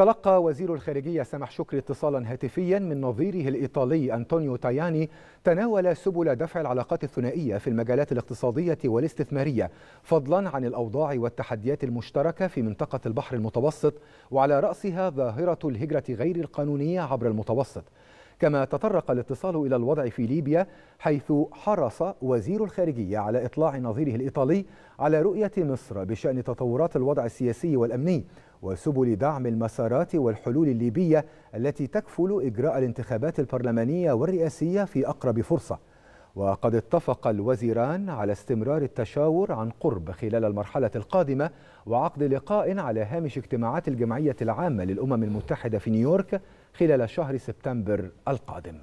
تلقى وزير الخارجية سمح شكري اتصالا هاتفيا من نظيره الإيطالي أنطونيو تاياني تناول سبل دفع العلاقات الثنائية في المجالات الاقتصادية والاستثمارية فضلا عن الأوضاع والتحديات المشتركة في منطقة البحر المتوسط وعلى رأسها ظاهرة الهجرة غير القانونية عبر المتوسط كما تطرق الاتصال إلى الوضع في ليبيا حيث حرص وزير الخارجية على إطلاع نظيره الإيطالي على رؤية مصر بشأن تطورات الوضع السياسي والأمني وسبل دعم المسارات والحلول الليبية التي تكفل إجراء الانتخابات البرلمانية والرئاسية في أقرب فرصة وقد اتفق الوزيران على استمرار التشاور عن قرب خلال المرحلة القادمة وعقد لقاء على هامش اجتماعات الجمعية العامة للأمم المتحدة في نيويورك خلال شهر سبتمبر القادم